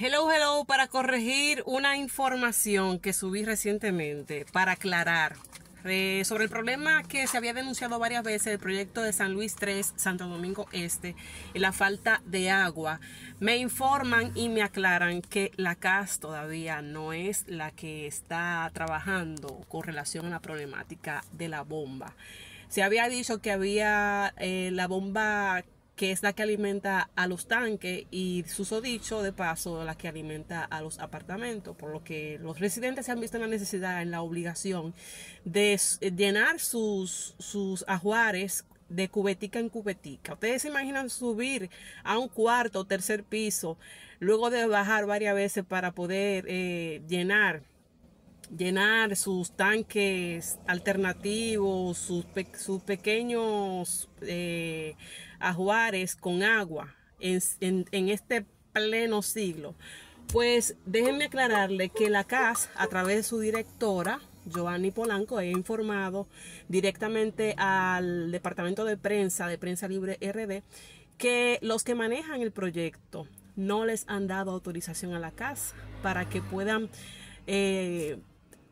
Hello, hello, para corregir una información que subí recientemente, para aclarar sobre el problema que se había denunciado varias veces del proyecto de San Luis 3, Santo Domingo Este, y la falta de agua. Me informan y me aclaran que la CAS todavía no es la que está trabajando con relación a la problemática de la bomba. Se había dicho que había eh, la bomba que es la que alimenta a los tanques y susodicho de paso la que alimenta a los apartamentos, por lo que los residentes se han visto en la necesidad, en la obligación de eh, llenar sus, sus ajuares de cubetica en cubetica. Ustedes se imaginan subir a un cuarto o tercer piso, luego de bajar varias veces para poder eh, llenar llenar sus tanques alternativos, sus, sus pequeños eh, a Juárez con agua en, este pleno siglo. Pues déjenme aclararle que la CAS, a través de su directora, Giovanni Polanco, he informado directamente al Departamento de Prensa, de Prensa Libre RD, que los que manejan el proyecto no les han dado autorización a la CAS para que puedan eh,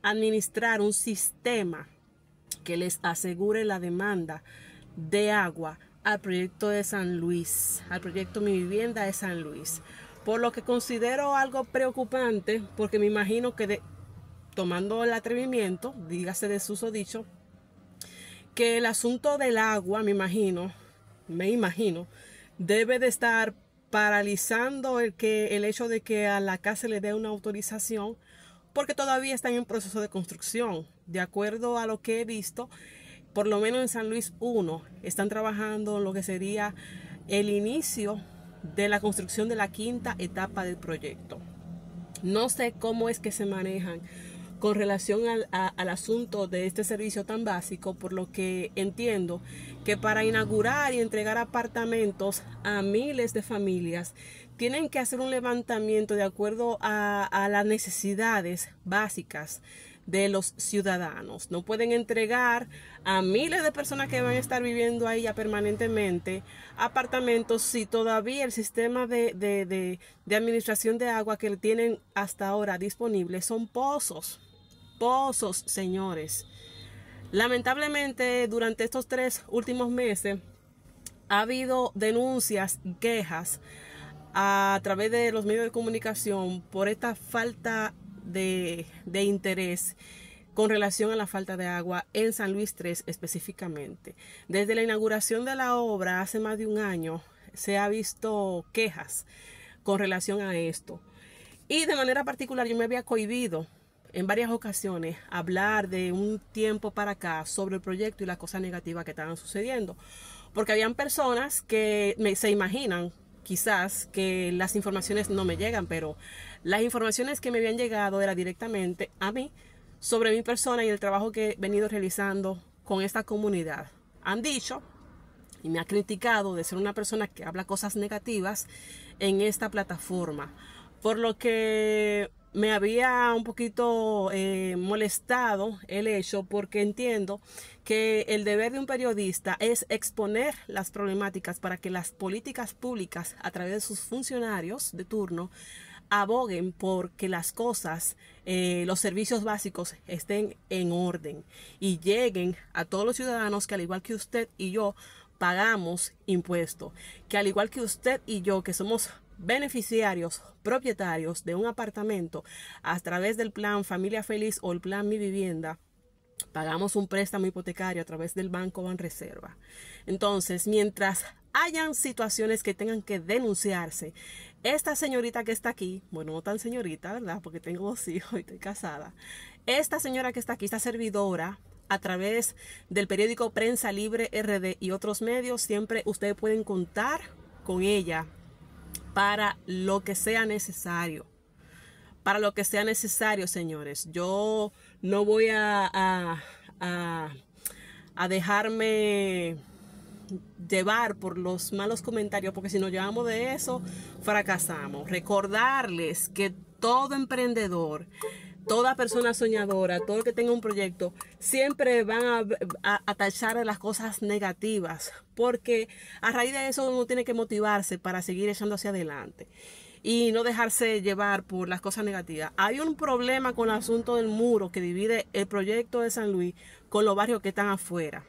administrar un sistema que les asegure la demanda de agua al proyecto de San Luis, al proyecto Mi Vivienda de San Luis. Por lo que considero algo preocupante, porque me imagino que tomando el atrevimiento, dígase de dicho, que el asunto del agua, me imagino, me imagino, debe de estar paralizando el, que, el hecho de que a la casa le dé una autorización, porque todavía está en un proceso de construcción. De acuerdo a lo que he visto, por lo menos en San Luis 1, están trabajando lo que sería el inicio de la construcción de la quinta etapa del proyecto. No sé cómo es que se manejan con relación al, asunto de este servicio tan básico, por lo que entiendo que para inaugurar y entregar apartamentos a miles de familias, tienen que hacer un levantamiento de acuerdo a, a las necesidades básicas de los ciudadanos. No pueden entregar a miles de personas que van a estar viviendo ahí ya permanentemente apartamentos si todavía el sistema de, administración de agua que tienen hasta ahora disponible son pozos. Pozos, señores. Lamentablemente, durante estos tres últimos meses ha habido denuncias, quejas a través de los medios de comunicación por esta falta de, interés con relación a la falta de agua en San Luis III específicamente. Desde la inauguración de la obra hace más de un año se ha visto quejas con relación a esto. Y de manera particular yo me había cohibido en varias ocasiones hablar de un tiempo para acá sobre el proyecto y las cosas negativas que estaban sucediendo. Porque habían personas que se imaginan quizás que las informaciones no me llegan, pero las informaciones que me habían llegado era directamente a mí sobre mi persona y el trabajo que he venido realizando con esta comunidad. Han dicho y me ha criticado de ser una persona que habla cosas negativas en esta plataforma, por lo que me había un poquito eh, molestado el hecho porque entiendo que el deber de un periodista es exponer las problemáticas para que las políticas públicas a través de sus funcionarios de turno aboguen que las cosas, eh, los servicios básicos estén en orden y lleguen a todos los ciudadanos que al igual que usted y yo pagamos impuestos, que al igual que usted y yo que somos beneficiarios propietarios de un apartamento a través del plan Familia Feliz o el plan Mi Vivienda, pagamos un préstamo hipotecario a través del Banco reserva Entonces, mientras hayan situaciones que tengan que denunciarse, esta señorita que está aquí, bueno, no tan señorita, ¿verdad? Porque tengo dos hijos y estoy casada. Esta señora que está aquí, está servidora, a través del periódico Prensa Libre RD y otros medios, siempre ustedes pueden contar con ella para lo que sea necesario. Para lo que sea necesario, señores. Yo no voy a, a, dejarme llevar por los malos comentarios, porque si nos llevamos de eso, fracasamos. Recordarles que todo emprendedor toda persona soñadora, todo el que tenga un proyecto, siempre van a, a tachar las cosas negativas, porque a raíz de eso uno tiene que motivarse para seguir echando hacia adelante y no dejarse llevar por las cosas negativas. Hay un problema con el asunto del muro que divide el proyecto de San Luis con los barrios que están afuera.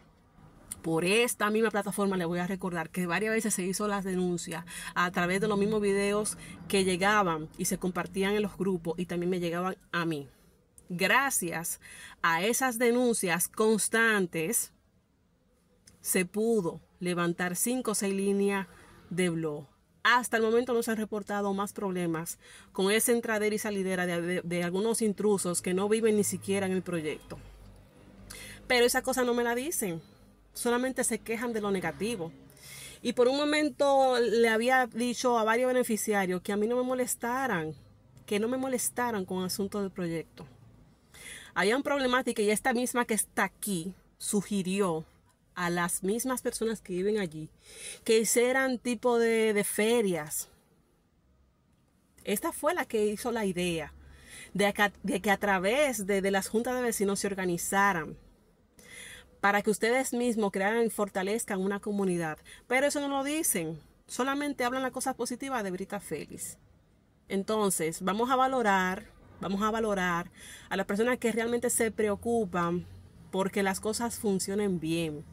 Por esta misma plataforma le voy a recordar que varias veces se hizo las denuncias a través de los mismos videos que llegaban y se compartían en los grupos y también me llegaban a mí. Gracias a esas denuncias constantes se pudo levantar cinco o seis líneas de blog. Hasta el momento no se han reportado más problemas con esa entradera y salidera de, algunos intrusos que no viven ni siquiera en el proyecto. Pero esa cosa no me la dicen solamente se quejan de lo negativo. Y por un momento le había dicho a varios beneficiarios que a mí no me molestaran, que no me molestaran con asuntos asunto del proyecto. Había un problemática y esta misma que está aquí sugirió a las mismas personas que viven allí que hicieran tipo de, ferias. Esta fue la que hizo la idea de, que a través de, de las juntas de vecinos se organizaran para que ustedes mismos crearan y fortalezcan una comunidad. Pero eso no lo dicen, solamente hablan las cosas positivas de Brita Félix. Entonces, vamos a valorar, vamos a valorar a las personas que realmente se preocupan porque las cosas funcionen bien.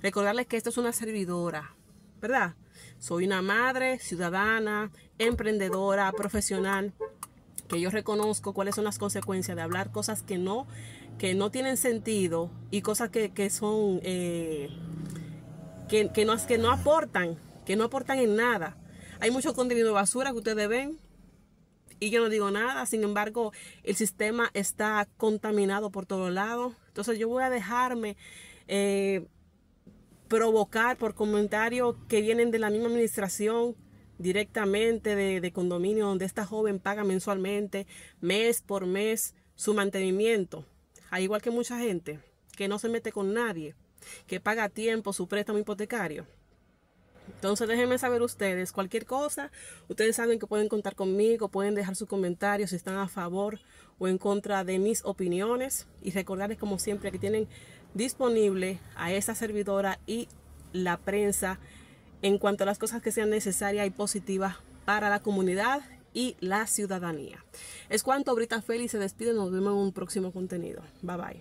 Recordarles que esto es una servidora, ¿verdad? Soy una madre, ciudadana, emprendedora, profesional, que yo reconozco cuáles son las consecuencias de hablar cosas que no que no tienen sentido y cosas que, son eh, que, que, no, que no aportan, que no aportan en nada. Hay mucho contenido de basura que ustedes ven y yo no digo nada, sin embargo el sistema está contaminado por todos lados. Entonces yo voy a dejarme eh, provocar por comentarios que vienen de la misma administración directamente de, de, condominio donde esta joven paga mensualmente, mes por mes, su mantenimiento igual que mucha gente que no se mete con nadie, que paga a tiempo su préstamo hipotecario. Entonces déjenme saber ustedes cualquier cosa. Ustedes saben que pueden contar conmigo, pueden dejar sus comentarios si están a favor o en contra de mis opiniones. Y recordarles como siempre que tienen disponible a esta servidora y la prensa en cuanto a las cosas que sean necesarias y positivas para la comunidad y la ciudadanía. Es cuanto, ahorita Félix se despide, nos vemos en un próximo contenido. Bye bye.